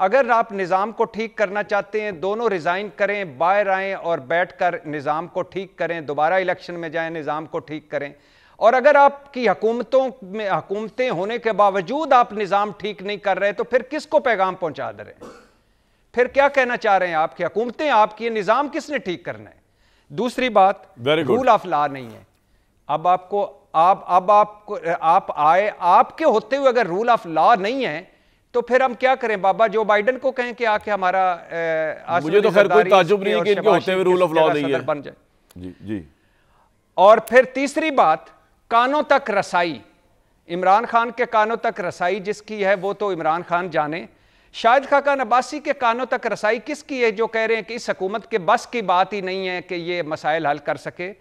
अगर आप निज़ाम को ठीक करना चाहते हैं दोनों रिज़ाइन करें बाहर आएँ और बैठ कर निज़ाम को ठीक करें दोबारा इलेक्शन में जाएँ निज़ाम को ठीक करें और अगर आपकी हकूमतों में हकूमतें होने के बावजूद आप निज़ाम ठीक नहीं कर रहे तो फिर किसको पैगाम पहुंचा दे रहे हैं फिर क्या कहना चाह रहे हैं आपकी हकूमतें आपकी निज़ाम किसने ठीक करना है दूसरी बात रूल ऑफ लॉ नहीं है अब आपको आप अब आपको आप आए आपके होते हुए अगर रूल ऑफ लॉ नहीं है तो फिर हम क्या करें बाबा जो बाइडन को कहें कि आके हमारा मुझे तो खैर कोई ताजुब नहीं कि होते हुए रूल ऑफ लॉ नहीं है बन जाए जी जी और फिर तीसरी बात कानों तक रसाई इमरान खान के कानों तक रसाई जिसकी है वो तो इमरान खान जाने शाहिद खाकान अब्बासी के कानों तक रसाई किसकी है जो कह रहे हैं कि इस हकूमत के बस की बात ही नहीं है कि ये मसाइल हल कर सके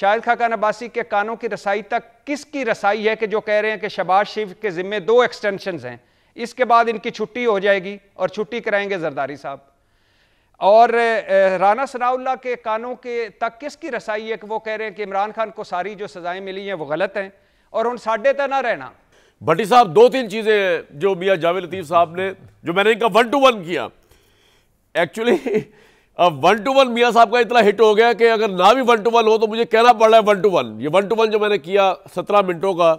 शाहिद खाकान अब्बासी के कानों की रसाई तक किसकी रसाई है कि जो कह रहे हैं कि शबाज शरीफ के ज़िम्मे दो एक्सटेंशन हैं इसके बाद इनकी छुट्टी हो जाएगी और छुट्टी कराएंगे जरदारी साहब और राना सनाउल्ला के कानों के तक किसकी रसाई है कि वो कह रहे हैं कि इमरान खान को सारी जो सजाएं मिली हैं वो गलत हैं और उन साढ़े तक ना रहना भट्टी साहब दो तीन चीज़ें जो मियाँ जावेद लतीफ़ साहब ने जो मैंने इनका वन टू वन किया एक्चुअली अब वन टू वन मियाँ साहब का इतना हिट हो गया कि अगर ना भी वन टू वन हो तो मुझे कहना पड़ रहा है वन टू वन ये वन टू वन जो मैंने किया सत्रह मिनटों का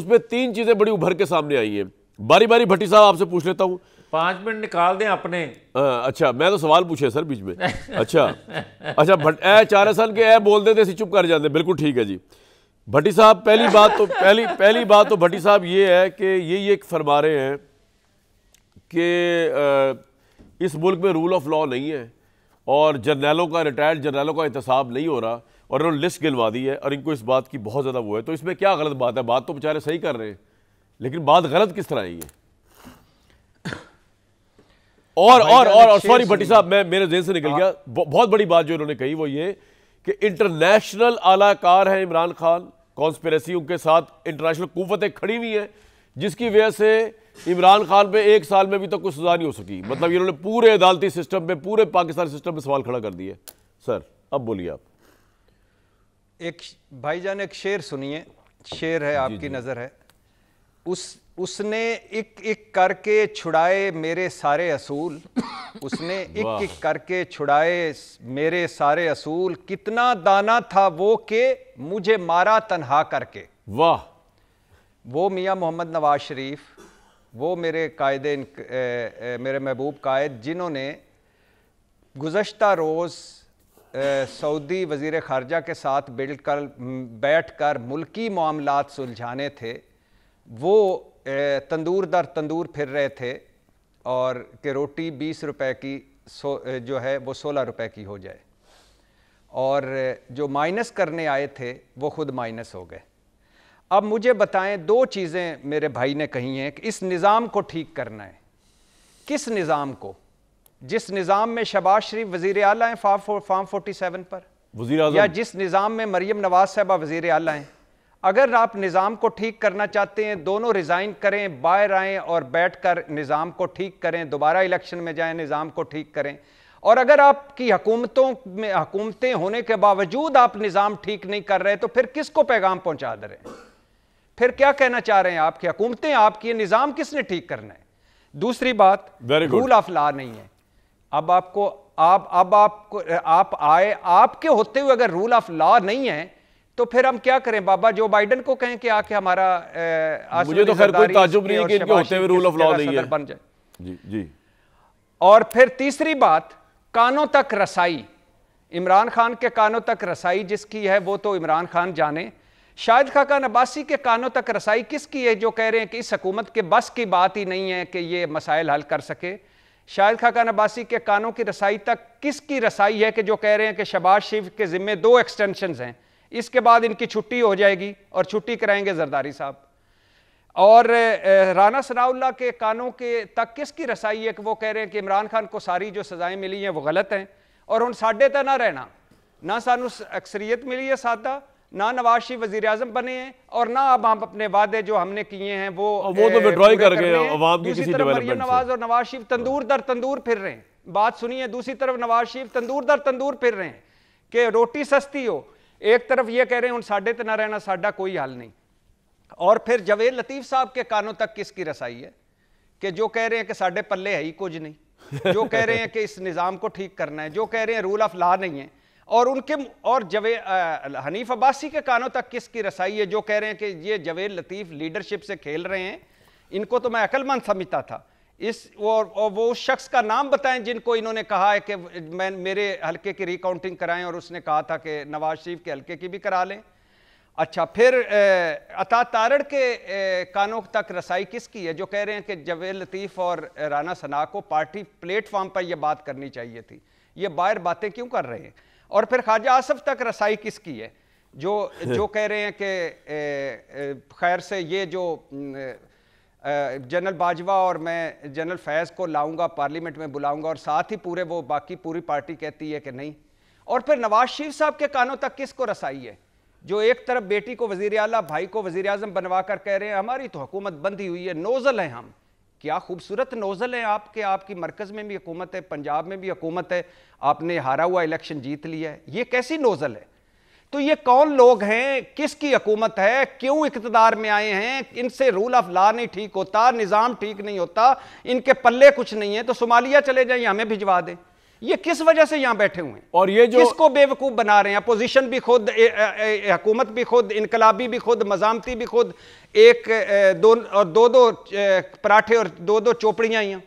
उसमें तीन चीज़ें बड़ी उभर के सामने आई हैं बारी बारी भट्टी साहब आपसे पूछ लेता हूँ पाँच मिनट निकाल दें अपने आ, अच्छा मैं तो सवाल पूछे सर बीच में अच्छा अच्छा भट ए चार सन के ए बोल देते चुप कर जाते बिल्कुल ठीक है जी भट्टी साहब पहली बात तो पहली पहली बात तो भट्टी साहब ये है कि ये ये फरमा रहे हैं कि इस मुल्क में रूल ऑफ लॉ नहीं है और जर्नैलों का रिटायर्ड जर्नैलों का एहतसाब नहीं हो रहा और इन्होंने लिस्ट गिलवा दी है और इनको इस बात की बहुत ज़्यादा वो है तो इसमें क्या गलत बात है बात तो बेचारे सही कर रहे हैं लेकिन बात गलत किस तरह आई है और और और, और सॉरी भट्टी साहब मैं मेरे जेन से निकल हाँ। गया बहुत बड़ी बात जो इन्होंने कही वो ये कि इंटरनेशनल आलाकार है इमरान खान कॉन्स्पेरेसी उनके साथ इंटरनेशनल कुतें खड़ी हुई हैं जिसकी वजह से इमरान खान पे एक साल में भी तो कुछ सजा नहीं हो सकी मतलब इन्होंने पूरे अदालती सिस्टम पे पूरे पाकिस्तान सिस्टम पे सवाल खड़ा कर दिए सर अब बोलिए आप एक भाईजान एक शेर सुनिए शेर है आपकी नज़र है उस उसने एक एक करके छुड़ाए मेरे सारे असूल उसने एक एक करके छुड़ाए मेरे सारे असूल कितना दाना था वो के मुझे मारा तन्हा करके वाह वो मियाँ मोहम्मद नवाज शरीफ वो मेरे कायद मेरे महबूब कायद जिन्होंने गुज्त रोज़ सऊदी वज़ी ख़ारजा के साथ बिल कर बैठ कर मुल्की मामला सुलझाने थे वो तंदूर दर तंदूर फिर रहे थे और कि रोटी बीस रुपए की सो जो है वो सोलह रुपए की हो जाए और जो माइनस करने आए थे वो खुद माइनस हो गए अब मुझे बताएं दो चीज़ें मेरे भाई ने कही हैं कि इस निज़ाम को ठीक करना है किस निज़ाम को जिस निज़ाम में शबाज शरीफ वजीर अला हैं फार्म फोर्टी सेवन पर या जिस निज़ाम में मरियम नवाज साहबा वजीर अला हैं अगर आप निज़ाम को ठीक करना चाहते हैं दोनों रिज़ाइन करें बाहर आएँ और बैठ कर निज़ाम को ठीक करें दोबारा इलेक्शन में जाएँ निज़ाम को ठीक करें और अगर आपकी हकूमतों में हकूमतें होने के बावजूद आप निज़ाम ठीक नहीं कर रहे तो फिर किस को पैगाम पहुँचा दे रहे हैं फिर क्या कहना चाह रहे हैं आपकी हकूमतें आपकी निज़ाम किसने ठीक करना है दूसरी बात रूल ऑफ लॉ नहीं है अब आपको आप अब आपको आप आए आपके होते हुए अगर रूल ऑफ लॉ नहीं है तो फिर हम क्या करें बाबा जो बाइडन को कहें कि आके हमारा मुझे तो खैर कोई ताजुब नहीं कि इनके होते हुए रूल ऑफ लॉ नहीं है बन जाए जी जी और फिर तीसरी बात कानों तक रसाई इमरान खान के कानों तक रसाई जिसकी है वो तो इमरान खान जाने शायद खाका अब्बासी के कानों तक रसाई किसकी है जो कह रहे हैं कि इस हकूमत के बस की बात ही नहीं है कि ये मसाइल हल कर सके शायद खाका अब्बासी के कानों की रसाई तक किसकी रसाई है कि जो कह रहे हैं कि शबाज शरीफ के ज़िम्मे दो एक्सटेंशन हैं इसके बाद इनकी छुट्टी हो जाएगी और छुट्टी कराएंगे जरदारी साहब और राना सनाउल्ला के कानों के तक किसकी रसाई है कि वो कह रहे हैं कि इमरान खान को सारी जो सज़ाएं मिली हैं वो गलत हैं और हूँ साढ़े तक ना रहना ना सानू अक्सरियत मिली है सादा ना नवाज शरीफ वजीर अजम बने हैं और ना अब हम अपने वादे जो हमने किए हैं वो वो तो विड्रॉ कर गए तरफ मरियम नवाज और नवाज शरीफ तंदूर दर तंदूर फिर रहे हैं बात सुनिए दूसरी तरफ नवाज शरीफ तंदूर दर तंदूर फिर रहे हैं कि रोटी सस्ती हो एक तरफ ये कह रहे हैं उन साढ़े तो ना रहना साढ़ा कोई हाल नहीं और फिर जवेद लतीफ साहब के कानों तक किसकी रसाई है कि जो कह रहे हैं कि साढ़े पल्ले है ही कुछ नहीं जो कह रहे हैं कि इस निज़ाम को ठीक करना है जो कह रहे हैं रूल ऑफ लॉ नहीं है और उनके और जवे आ, हनीफ अब्बासी के कानों तक किसकी रसाई है जो कह रहे हैं कि ये जवेद लतीफ़ लीडरशिप से खेल रहे हैं इनको तो मैं अक्लमंद समझता था इस वो और वो शख्स का नाम बताएं जिनको इन्होंने कहा है कि मैं मेरे हलके की रिकाउंटिंग कराएं और उसने कहा था कि नवाज शरीफ के हलके की भी करा लें अच्छा फिर अता तारड़ के कानों तक रसाई किसकी है जो कह रहे हैं कि जवेद लतीफ़ और राना सना को पार्टी प्लेटफॉर्म पर यह बात करनी चाहिए थी ये बाहर बातें क्यों कर रहे हैं और फिर ख्वाजा आसफ तक रसाई किसकी है जो जो कह रहे हैं कि खैर से ये जो जनरल बाजवा और मैं जनरल फैज़ को लाऊंगा पार्लियामेंट में बुलाऊंगा और साथ ही पूरे वो बाकी पूरी पार्टी कहती है कि नहीं और फिर नवाज शरीफ साहब के कानों तक किसको रसाई है जो एक तरफ बेटी को वजीर अला भाई को वजीर अजम बनवा कर कह रहे हैं हमारी तो हुकूमत बंदी हुई है नोज़ल हैं हम क्या खूबसूरत नोज़ल हैं आपके आपकी मरकज़ में भी हुकूमत है पंजाब में भी हुकूमत है आपने हारा हुआ इलेक्शन जीत लिया है ये कैसी नोज़ल है तो ये कौन लोग हैं किसकी हकूमत है क्यों इकतदार में आए हैं इनसे रूल ऑफ लॉ नहीं ठीक होता निज़ाम ठीक नहीं होता इनके पल्ले कुछ नहीं है तो सोमालिया चले जाइए हमें भिजवा दें ये किस वजह से यहां बैठे हुए हैं और ये जो किसको बेवकूफ बना रहे हैं अपोजिशन भी खुद हुकूमत भी खुद इनकलाबी भी खुद मजामती भी खुद एक ए, दो और दो दो पराठे और दो दो चोपड़ियां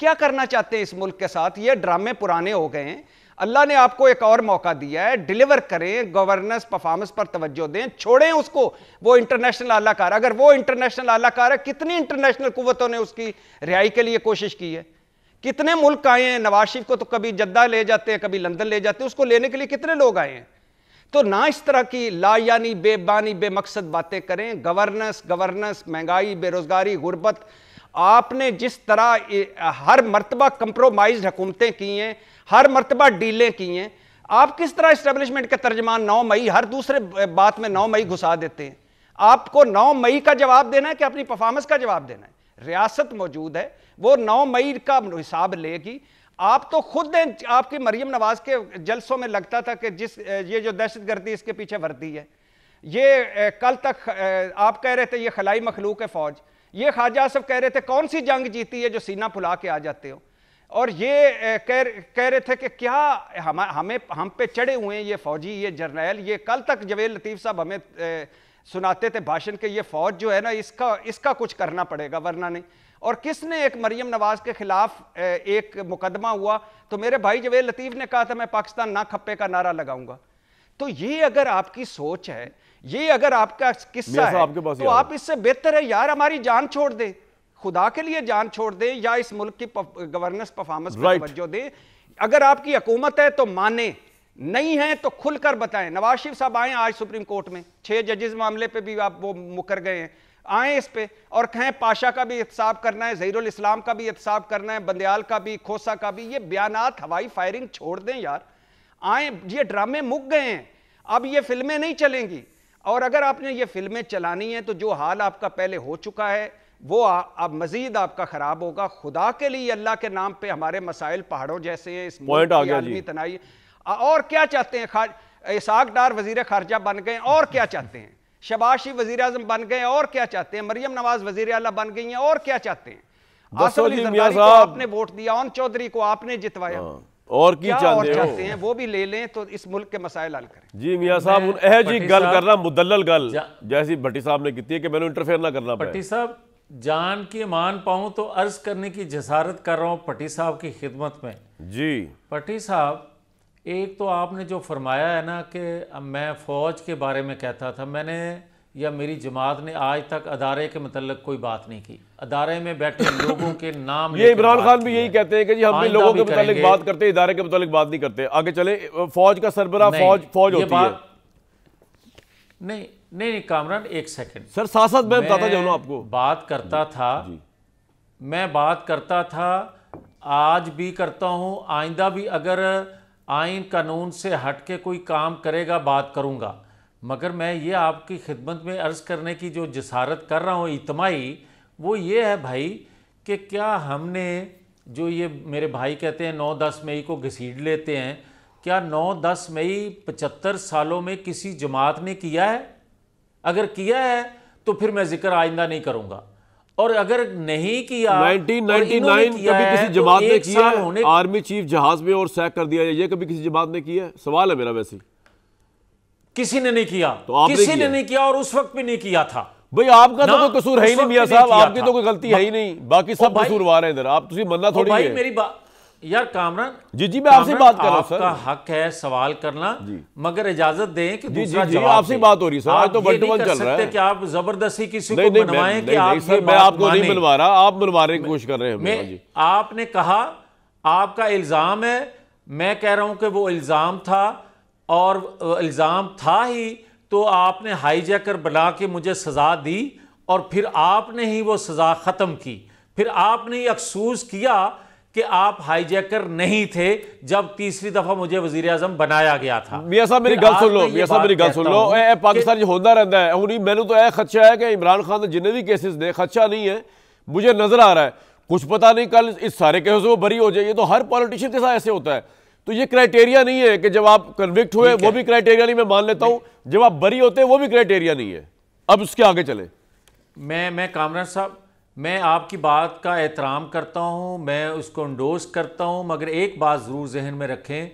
क्या करना चाहते हैं इस मुल्क के साथ ये ड्रामे पुराने हो गए हैं अल्लाह ने आपको एक और मौका दिया है डिलीवर करें गवर्नेंस परफॉर्मेंस पर तवज्जो दें छोड़ें उसको वो इंटरनेशनल आलाकार अगर वो इंटरनेशनल आलाकार है कितनी इंटरनेशनल कुतों ने उसकी रिहाई के लिए कोशिश की है कितने मुल्क आए हैं नवाज शरीफ को तो कभी जद्दा ले जाते हैं कभी लंदन ले जाते हैं उसको लेने के लिए कितने लोग आए हैं तो ना इस तरह की ला यानी बेबानी बेमकसद बातें करें गवर्नेंस गवर्नेंस महंगाई बेरोजगारी गुर्बत आपने जिस तरह हर मरतबा कंप्रोमाइज हुकूमतें की हैं हर मरतबा डीलें की हैं आप किस तरह इस्टेब्लिशमेंट के तर्जमान नौ मई हर दूसरे बात में नौ मई घुसा देते हैं आपको नौ मई का जवाब देना है कि अपनी परफॉर्मेंस का जवाब देना है रियासत मौजूद है वो नौ मई का हिसाब लेगी आप तो खुद आपकी मरियम नवाज के जलसों में लगता था कि जिस ये जो दहशत गर्दी इसके पीछे वर्दी है ये कल तक आप कह रहे थे ये खलाई मखलूक है फौज ये ख्वाजा आसफ कह रहे थे कौन सी जंग जीती है जो सीना फुला के आ जाते हो और ये कह कह रहे थे कि क्या हम हमें हम पे चढ़े हुए हैं ये फौजी ये जर्नैल ये कल तक जवेद लतीफ़ साहब हमें ए, सुनाते थे भाषण के ये फौज जो है ना इसका इसका कुछ करना पड़ेगा वरना नहीं और किसने एक मरियम नवाज़ के ख़िलाफ़ एक मुकदमा हुआ तो मेरे भाई जवेद लतीफ़ ने कहा था मैं पाकिस्तान ना खप्पे का नारा लगाऊंगा तो ये अगर आपकी सोच है ये अगर आपका किस्सा है तो आप इससे बेहतर है यार हमारी जान छोड़ दे खुदा के लिए जान छोड़ दें या इस मुल्क की गवर्नेंस परफॉर्मेंस right. पर अगर आपकी हकूमत है तो माने नहीं है तो खुलकर बताएं नवाज शरीफ साहब आए आज सुप्रीम कोर्ट में छह जजेस मामले पे भी आप वो मुकर गए हैं आए इस पे और कहें पाशा का भी एहतसाब करना है जहीरुल इस्लाम का भी एहतसाब करना है बंदयाल का भी खोसा का भी ये बयान हवाई फायरिंग छोड़ दें यार आए ये ड्रामे मुक गए हैं अब ये फिल्में नहीं चलेंगी और अगर आपने ये फिल्में चलानी है तो जो हाल आपका पहले हो चुका है वो आ, अब मजीद आपका खराब होगा खुदा के लिए अल्लाह के नाम पे हमारे मसाइल पहाड़ों जैसे हैं इस पॉइंट आ तनाई और क्या चाहते हैं इसाक डार वजीर खारजा बन गए और क्या चाहते हैं शबाशी वजीर आजम बन गए और क्या चाहते हैं मरियम नवाज वजीर अला बन गई हैं और क्या चाहते हैं आपने वोट दिया ऑन चौधरी को आपने जितवाया हाँ, और की चाहते, और चाहते हैं वो भी ले लें तो इस मुल्क के मसाइल हल करें जी मियाँ साहब उन जी गल करना मुदल गल जैसी भट्टी साहब ने की है कि मैंने इंटरफेयर ना करना भट्टी साहब जान के मान पाऊं तो अर्ज करने की जसारत कर रहा हूँ पटी साहब की खिदमत में जी पटी साहब एक तो आपने जो फरमाया है ना कि मैं फ़ौज के बारे में कहता था मैंने या मेरी जमात ने आज तक अदारे के मतलब कोई बात नहीं की अदारे में बैठे लोगों के नाम ये इमरान खान भी यही कहते हैं कि जी हम लोगों के मतलब बात करते हैं इदारे के मतलब बात नहीं करते आगे चले फौज का सरबरा फौज फौज होती है नहीं नहीं नहीं कामरान एक सेकंड सर साथ साथ मैं बताता जाऊँ आपको बात करता जी, था जी। मैं बात करता था आज भी करता हूँ आइंदा भी अगर आइन कानून से हट के कोई काम करेगा बात करूँगा मगर मैं ये आपकी खिदमत में अर्ज़ करने की जो जसारत कर रहा हूँ इतमाही वो ये है भाई कि क्या हमने जो ये मेरे भाई कहते हैं नौ दस मई को घसीट लेते हैं क्या 9-10 मई 75 सालों में किसी जमात ने किया है अगर किया है तो फिर मैं जिक्र आइंदा नहीं करूंगा और अगर नहीं किया 1999 किया कभी किसी तो जमात तो ने किया होने आर्मी चीफ जहाज में और सैक कर दिया ये कभी किसी जमात ने किया है सवाल है मेरा वैसे किसी ने नहीं किया तो किसी ने नहीं किया और उस वक्त भी नहीं किया था भाई आपका तो कोई कसूर है ही नहीं मियां साहब आपकी तो कोई गलती है ही नहीं बाकी सब कसूरवार है इधर आप तुझे मरना थोड़ी मेरी बात यार कामरान जी जी मैं आपसे बात कर रहा हूँ आपका हक है सवाल करना मगर इजाजत दें कि जी जी, जी आपसे बात हो रही है आप तो वन टू वन चल रहा है कि आप जबरदस्ती किसी को बनवाएं कि आप सर मैं आपको नहीं बनवा रहा आप बनवाने की कोशिश कर रहे हैं आपने कहा आपका इल्ज़ाम है मैं कह रहा हूं कि वो इल्ज़ाम था और इल्ज़ाम था ही तो आपने हाईजैकर बना के मुझे सज़ा दी और फिर आपने ही वो सज़ा ख़त्म की फिर आपने ही अफसूस किया कि आप हाईजैकर नहीं थे जब तीसरी दफा मुझे वजीर आजम बनाया गया था मियाँ साहब मेरी गल सुन लो मियाँ साहब मेरी गल सुन लो पाकिस्तान होता रहता है हूँ मैंने तो यह खदशा है कि इमरान खान जिन्हें भी केसेस ने खदशा नहीं है मुझे नजर आ रहा है कुछ पता नहीं कल इस सारे केसों से वो बरी हो जाए ये तो हर पॉलिटिशियन के साथ ऐसे होता है तो ये क्राइटेरिया नहीं है कि जब आप कन्विक्ट हुए वो भी क्राइटेरिया नहीं मैं मान लेता हूँ जब आप बरी होते हैं वो भी क्राइटेरिया नहीं है अब उसके आगे चले मैं मैं कामरान साहब मैं आपकी बात का एहतराम करता हूँ मैं उसको इंडोज करता हूँ मगर एक बात ज़रूर जहन में रखें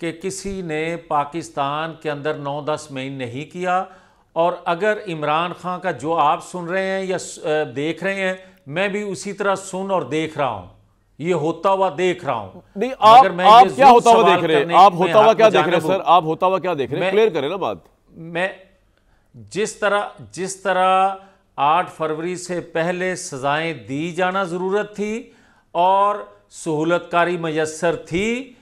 कि किसी ने पाकिस्तान के अंदर नौ दस मई नहीं किया और अगर इमरान खान का जो आप सुन रहे हैं या देख रहे हैं मैं भी उसी तरह सुन और देख रहा हूँ ये होता हुआ देख रहा हूँ आप, मैं क्या होता हुआ देख रहे हैं आप होता हुआ क्या देख रहे हैं सर आप होता हुआ क्या देख रहे हैं क्लियर करें ना बात मैं जिस तरह जिस तरह आठ फरवरी से पहले सज़ाएं दी जाना ज़रूरत थी और सहूलतकारी मैसर थी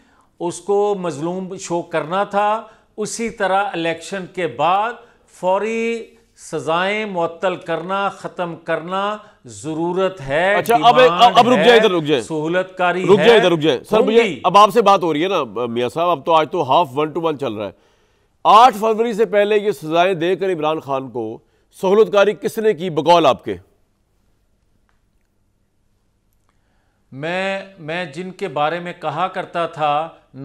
उसको मजलूम शो करना था उसी तरह इलेक्शन के बाद फौरी सजाएं मअतल करना खत्म करना जरूरत है अच्छा अब अब, अब रुक जाए इधर रुक जाए सहूलतकारी रुक जाए इधर रुक जाए सर मुझे अब आपसे बात हो रही है ना मियाँ साहब अब तो आज तो हाफ वन टू वन चल रहा है आठ फरवरी से पहले ये सजाएं देकर इमरान खान को सहूलतकारी किसने की बकौल आपके मैं मैं जिनके बारे में कहा करता था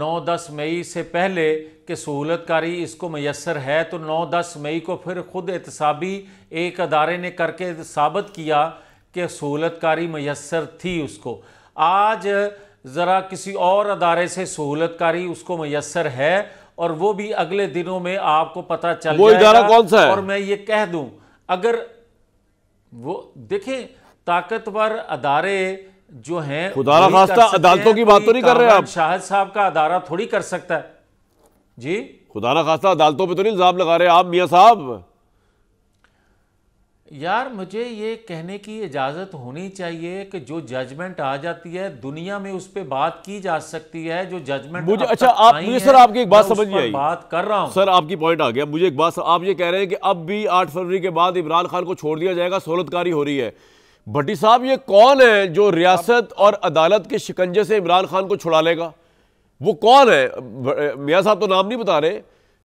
9-10 मई से पहले कि सहूलतकारी इसको मैसर है तो 9-10 मई को फिर खुद एहतसाबी एक अदारे ने करके साबित किया कि सहूलतकारी मैसर थी उसको आज ज़रा किसी और अदारे से सहूलतकारी उसको मैसर है और वो भी अगले दिनों में आपको पता चल वो जाएगा कौन सा है और मैं ये कह दूं अगर वो देखें ताकतवर अदारे जो हैं खुदारा खास्ता अदालतों की बात तो नहीं कर रहे आप शाहिद साहब का अदारा थोड़ी कर सकता है जी खुदारा खास्ता अदालतों पे तो नहीं इल्ज़ाम लगा रहे आप मियाँ साहब यार मुझे ये कहने की इजाज़त होनी चाहिए कि जो जजमेंट आ जाती है दुनिया में उस पर बात की जा सकती है जो जजमेंट मुझे अच्छा आप मुझे सर आपकी एक बात समझ आई बात कर रहा हूँ सर आपकी पॉइंट आ गया मुझे एक बात आप ये कह रहे हैं कि अब भी आठ फरवरी के बाद इमरान खान को छोड़ दिया जाएगा सहूलतकारी हो रही है भट्टी साहब ये कौन है जो रियासत और अदालत के शिकंजे से इमरान खान को छुड़ा लेगा वो कौन है मियाँ साहब तो नाम नहीं बता रहे